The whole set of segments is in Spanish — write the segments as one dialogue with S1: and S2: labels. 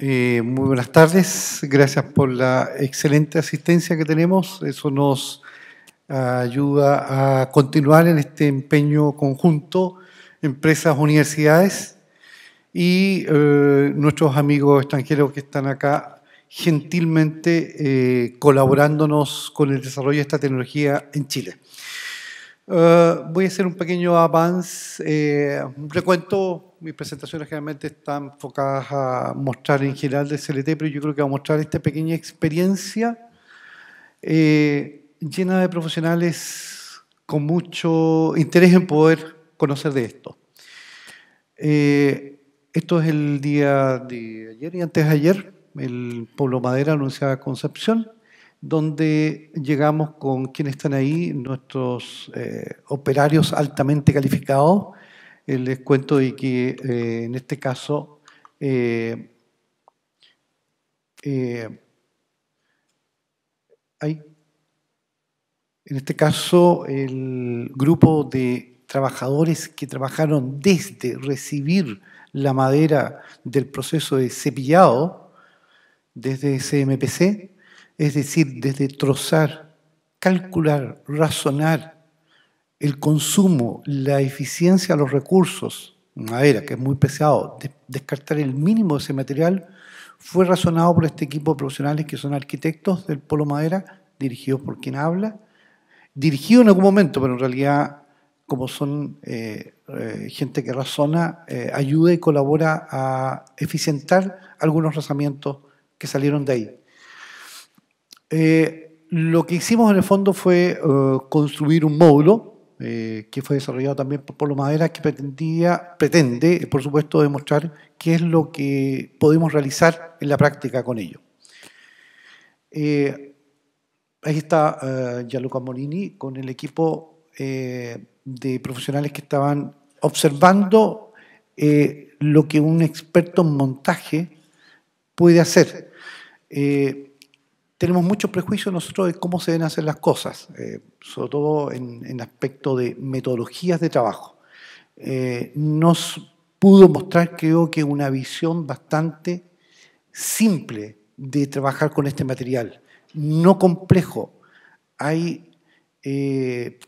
S1: Eh, muy buenas tardes, gracias por la excelente asistencia que tenemos. Eso nos ayuda a continuar en este empeño conjunto, empresas, universidades y eh, nuestros amigos extranjeros que están acá gentilmente eh, colaborándonos con el desarrollo de esta tecnología en Chile. Eh, voy a hacer un pequeño avance. Eh, recuento, mis presentaciones generalmente están enfocadas a mostrar en general de CLT, pero yo creo que voy a mostrar esta pequeña experiencia eh, llena de profesionales con mucho interés en poder conocer de esto. Eh, esto es el día de ayer y antes de ayer. El Pueblo Madera anunciaba Concepción donde llegamos con quienes están ahí, nuestros eh, operarios altamente calificados. Eh, les cuento de que eh, en este caso hay, en este caso el grupo de trabajadores que trabajaron desde recibir la madera del proceso de cepillado desde CMPC, es decir, desde trozar, calcular, razonar el consumo, la eficiencia de los recursos, madera, que es muy pesado, descartar el mínimo de ese material, fue razonado por este equipo de profesionales que son arquitectos del Polo Madera, dirigidos por quien habla, dirigido en algún momento, pero en realidad como son eh, eh, gente que razona, eh, ayuda y colabora a eficientar algunos razamientos que salieron de ahí. Eh, lo que hicimos en el fondo fue eh, construir un módulo eh, que fue desarrollado también por Polo Madera que pretendía, pretende, por supuesto, demostrar qué es lo que podemos realizar en la práctica con ello. ahí está Gianluca Molini con el equipo de profesionales que estaban observando lo que un experto en montaje puede hacer tenemos muchos prejuicios nosotros de cómo se deben hacer las cosas, eh, sobre todo en, aspecto de metodologías de trabajo. Eh, nos pudo mostrar, creo que, una visión bastante simple de trabajar con este material, no complejo. Hay eh,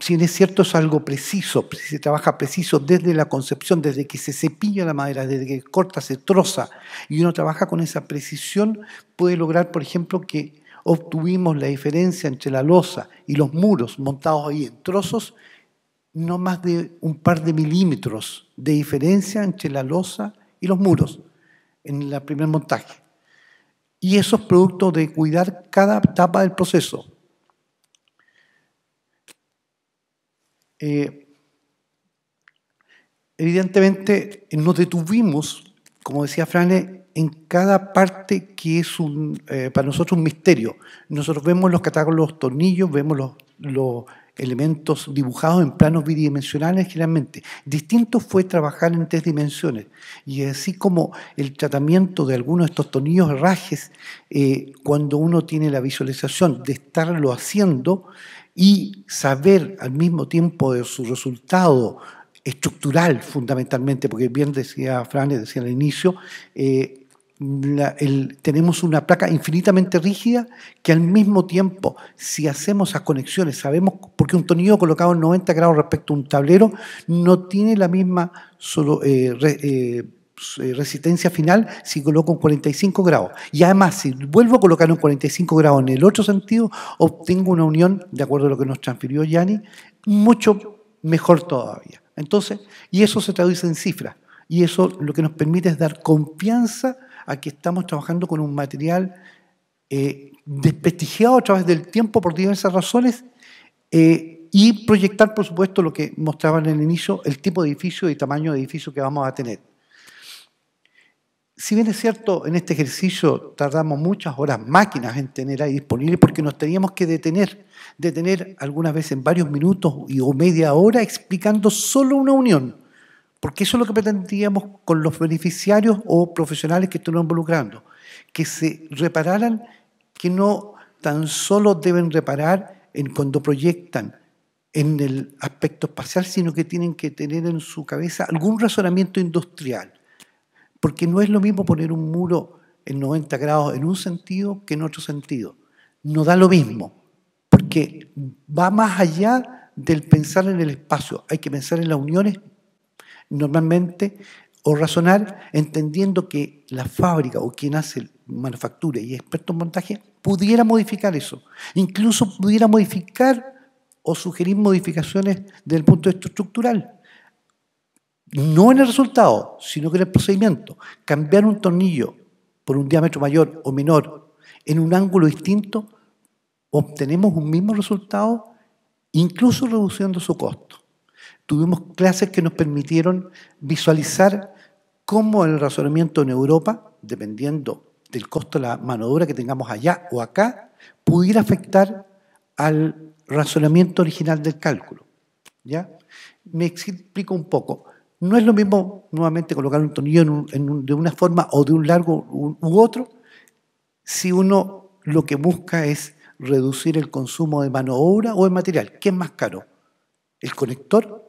S1: si es cierto es algo preciso, se trabaja preciso desde la concepción, desde que se cepilla la madera, desde que corta, se troza, y uno trabaja con esa precisión, puede lograr, por ejemplo, que obtuvimos la diferencia entre la losa y los muros montados ahí en trozos, no más de un par de milímetros de diferencia entre la losa y los muros en el primer montaje. Y eso es producto de cuidar cada etapa del proceso. Eh, evidentemente nos detuvimos, como decía Frane, en cada parte que es un, eh, para nosotros un misterio. Nosotros vemos los catálogos, los tornillos, vemos los, elementos dibujados en planos bidimensionales generalmente. Distinto fue trabajar en tres dimensiones y así como el tratamiento de algunos de estos tornillos rajes, eh, cuando uno tiene la visualización de estarlo haciendo, y saber al mismo tiempo de su resultado estructural fundamentalmente, porque bien decía Fran, decía al inicio, eh, tenemos una placa infinitamente rígida que al mismo tiempo, si hacemos esas conexiones, sabemos, porque un tornillo colocado en 90 grados respecto a un tablero no tiene la misma solo, eh, eh, eh, resistencia final si coloco un 45 grados. Y además, si vuelvo a colocar un 45 grados en el otro sentido, obtengo una unión, de acuerdo a lo que nos transfirió Yanni, mucho mejor todavía. Entonces, y eso se traduce en cifras. Y eso lo que nos permite es dar confianza a que estamos trabajando con un material eh, desprestigiado a través del tiempo por diversas razones. Eh, y proyectar, por supuesto, lo que mostraban en el inicio, el tipo de edificio y tamaño de edificio que vamos a tener si bien es cierto, en este ejercicio tardamos muchas horas máquinas en tener ahí disponible porque nos teníamos que detener, detener algunas veces en varios minutos y, o media hora explicando solo una unión, porque eso es lo que pretendíamos con los beneficiarios o profesionales que estuvieron involucrando, que se repararan, que no tan solo deben reparar en cuando proyectan en el aspecto espacial, sino que tienen que tener en su cabeza algún razonamiento industrial porque no es lo mismo poner un muro en 90 grados en un sentido que en otro sentido. No da lo mismo, porque va más allá del pensar en el espacio. Hay que pensar en las uniones normalmente o razonar entendiendo que la fábrica o quien hace manufactura y experto en montaje pudiera modificar eso. Incluso pudiera modificar o sugerir modificaciones desde el punto de vista estructural no en el resultado, sino que en el procedimiento. Cambiar un tornillo por un diámetro mayor o menor en un ángulo distinto, obtenemos un mismo resultado, incluso reduciendo su costo. Tuvimos clases que nos permitieron visualizar cómo el razonamiento en Europa, dependiendo del costo de la mano que tengamos allá o acá, pudiera afectar al razonamiento original del cálculo. ¿Ya? Me explico un poco. No es lo mismo, nuevamente, colocar un tornillo de una forma o de un largo u, otro, si uno lo que busca es reducir el consumo de mano obra o de material. ¿Qué es más caro? ¿El conector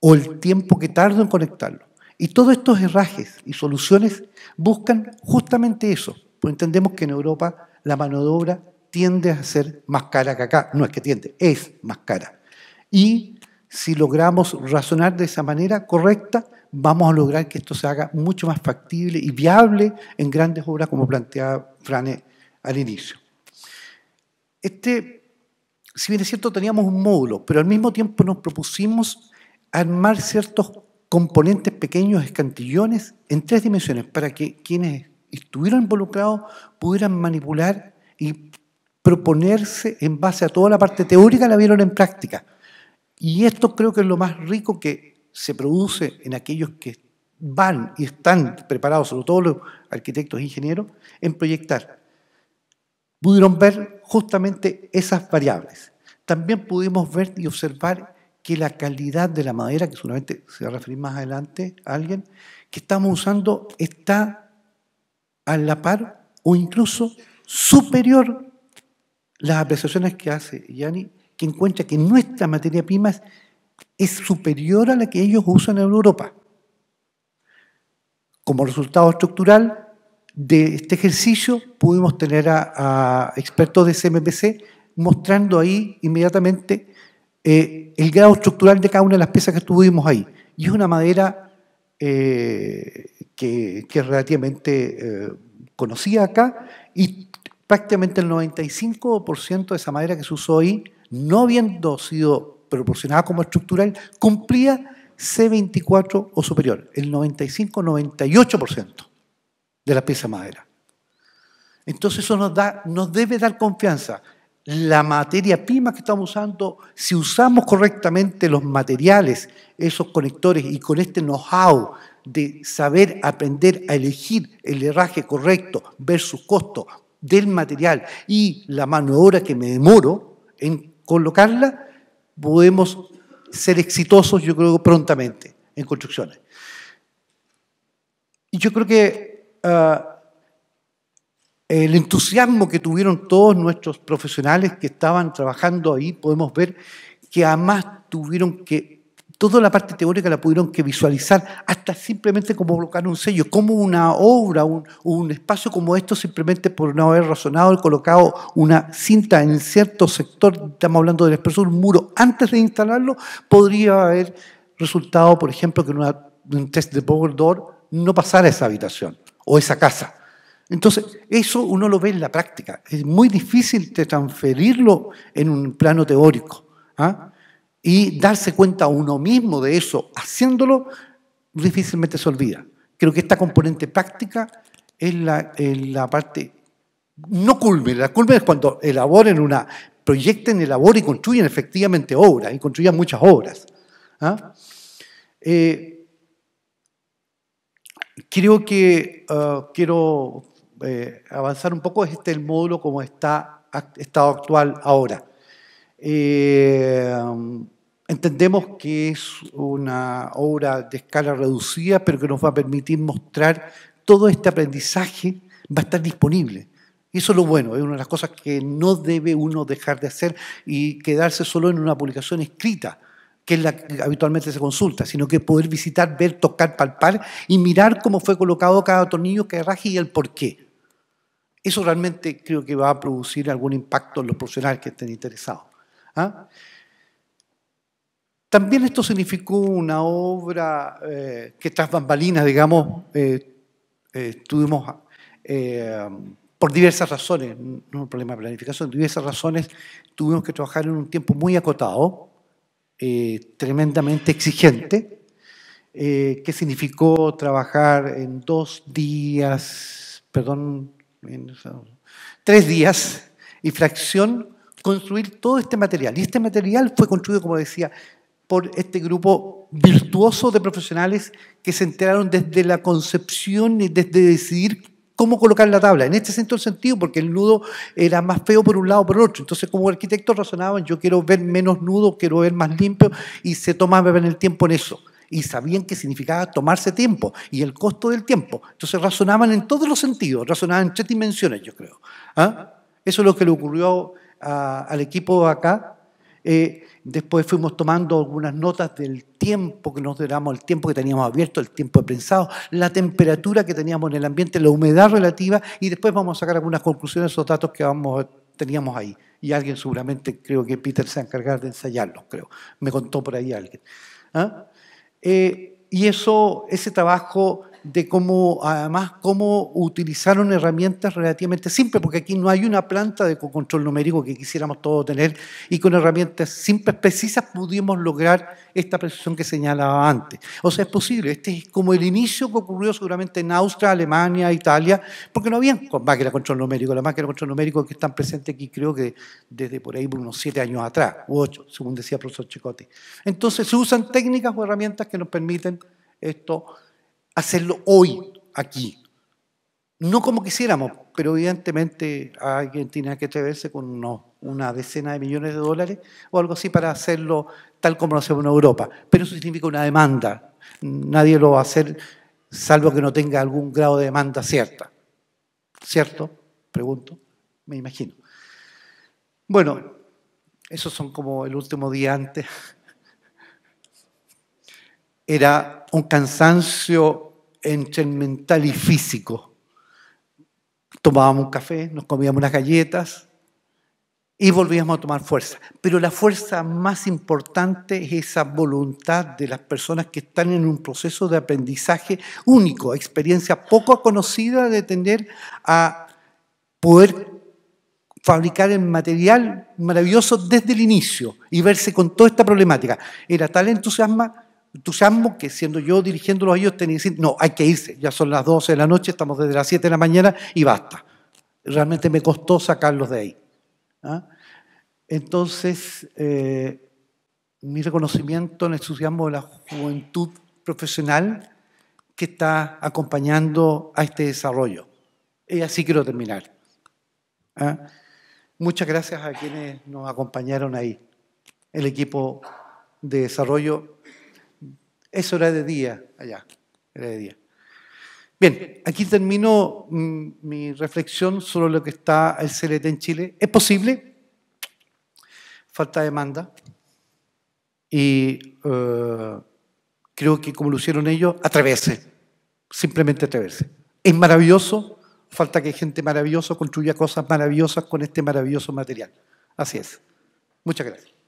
S1: o el tiempo que tardo en conectarlo? Y todos estos herrajes y soluciones buscan justamente eso, porque entendemos que en Europa la mano de obra tiende a ser más cara que acá. No es que tiende, es más cara. Y si logramos razonar de esa manera correcta, vamos a lograr que esto se haga mucho más factible y viable en grandes obras como planteaba Frane al inicio. Este, si bien es cierto, teníamos un módulo, pero al mismo tiempo nos propusimos armar ciertos componentes pequeños, escantillones, en tres dimensiones, para que quienes estuvieran involucrados pudieran manipular y proponerse en base a toda la parte teórica, la vieron en práctica. Y esto creo que es lo más rico que se produce en aquellos que van y están preparados, sobre todo los arquitectos e ingenieros, en proyectar. Pudieron ver justamente esas variables. También pudimos ver y observar que la calidad de la madera, que seguramente se va a referir más adelante a alguien, que estamos usando está a la par o incluso superior las apreciaciones que hace Yanni que encuentra que nuestra materia prima es superior a la que ellos usan en Europa. Como resultado estructural de este ejercicio, pudimos tener a, expertos de CMPC mostrando ahí inmediatamente eh, el grado estructural de cada una de las piezas que tuvimos ahí. Y es una madera eh, que, relativamente conocía eh, conocida acá y prácticamente el 95% de esa madera que se usó ahí no habiendo sido proporcionada como estructural, cumplía C24 o superior, el 95-98% de la pieza madera. Entonces eso nos, da, nos debe dar confianza. La materia prima que estamos usando, si usamos correctamente los materiales, esos conectores y con este know-how de saber aprender a elegir el herraje correcto versus costo del material y la mano de obra que me demoro en colocarla, podemos ser exitosos, yo creo, prontamente en construcciones. Y yo creo que ah, el entusiasmo que tuvieron todos nuestros profesionales que estaban trabajando ahí, podemos ver que además tuvieron que toda la parte teórica la pudieron que visualizar, hasta simplemente como colocar un sello, como una obra, un, espacio como esto, simplemente por no haber razonado y colocado una cinta en cierto sector, estamos hablando del expresor, un muro, antes de instalarlo, podría haber resultado, por ejemplo, que en un test de Power Door no pasara esa habitación o esa casa. Entonces, eso uno lo ve en la práctica. Es muy difícil de transferirlo en un plano teórico. ¿ah? y darse cuenta uno mismo de eso haciéndolo, difícilmente se olvida. Creo que esta componente práctica es la, parte, no culmen, la culmen es cuando elaboren una, proyecten, elaboren y construyen efectivamente obras, y construyan muchas obras. ¿ah? Eh, creo que eh, quiero eh, avanzar un poco, este el módulo como está estado actual ahora entendemos que es una obra de escala reducida, pero que nos va a permitir mostrar todo este aprendizaje, va a estar disponible. Eso es lo bueno, es una de las cosas que no debe uno dejar de hacer y quedarse solo en una publicación escrita, que es la que habitualmente se consulta, sino que poder visitar, ver, tocar, palpar y mirar cómo fue colocado cada tornillo, cada raje y el por qué. Eso realmente creo que va a producir algún impacto en los profesionales que estén interesados. ¿Ah? También esto significó una obra eh, que tras bambalinas, digamos, eh, eh, tuvimos por diversas razones, no un problema de planificación, diversas razones, tuvimos que trabajar en un tiempo muy acotado, tremendamente exigente, que significó trabajar en dos días, perdón, tres días y fracción, construir todo este material. Y este material fue construido, como decía, por este grupo virtuoso de profesionales que se enteraron desde la concepción y desde decidir cómo colocar la tabla. En este sentido, porque el nudo era más feo por un lado o por otro. Entonces, como arquitectos razonaban, yo quiero ver menos nudo, quiero ver más limpio, y se tomaban el tiempo en eso. Y sabían que significaba tomarse tiempo y el costo del tiempo. Entonces razonaban en todos los sentidos, razonaban en tres dimensiones, yo creo. ¿Ah? Eso es lo que le ocurrió al equipo acá, eh, después fuimos tomando algunas notas del tiempo que nos duramos, el tiempo que teníamos abierto, el tiempo de prensado, la temperatura que teníamos en el ambiente, la humedad relativa, y después vamos a sacar algunas conclusiones de esos datos que teníamos ahí. Y alguien seguramente, creo que Peter se va a encargar de ensayarlos, creo. Me contó por ahí alguien. ¿Ah? Eh, y eso, ese trabajo de cómo, además, cómo utilizaron herramientas relativamente simples, porque aquí no hay una planta de control numérico que quisiéramos todos tener, y con herramientas simples, precisas, pudimos lograr esta precisión que señalaba antes. O sea, es posible, este es como el inicio que ocurrió seguramente en Austria, Alemania, Italia, porque no habían máquinas de control numérico, las máquinas de control numérico que están presentes aquí creo que desde por ahí por unos siete años atrás, u ocho, según decía el profesor Chicote. Entonces se usan técnicas o herramientas que nos permiten esto hacerlo hoy, aquí. No como quisiéramos, pero evidentemente alguien tiene que atreverse con una decena de millones de dólares o algo así para hacerlo tal como lo hacemos en Europa. Pero eso significa una demanda. Nadie lo va a hacer salvo que no tenga algún grado de demanda cierta. ¿Cierto? Pregunto, me imagino. Bueno, esos son como el último día antes era un cansancio entre el mental y físico. Tomábamos un café, nos comíamos unas galletas y volvíamos a tomar fuerza. Pero la fuerza más importante es esa voluntad de las personas que están en un proceso de aprendizaje único, experiencia poco conocida de tener a poder fabricar el material maravilloso desde el inicio y verse con toda esta problemática. Era tal entusiasmo Entusiasmo que siendo yo dirigiéndolo a ellos, tenía que decir, no, hay que irse, ya son las 12 de la noche, estamos desde las 7 de la mañana y basta. Realmente me costó sacarlos de ahí. ¿ah? Entonces, eh, mi reconocimiento en el entusiasmo de la juventud profesional que está acompañando a este desarrollo. Y así quiero terminar. ¿ah? Muchas gracias a quienes nos acompañaron ahí, el equipo de desarrollo es hora de día allá, era de día. Bien, aquí termino mm, mi reflexión sobre lo que está el CLT en Chile. ¿Es posible? Falta demanda. Y eh, creo que como lo hicieron ellos, atreverse, simplemente atreverse. Es maravilloso, falta que gente maravillosa construya cosas maravillosas con este maravilloso material. Así es. Muchas gracias.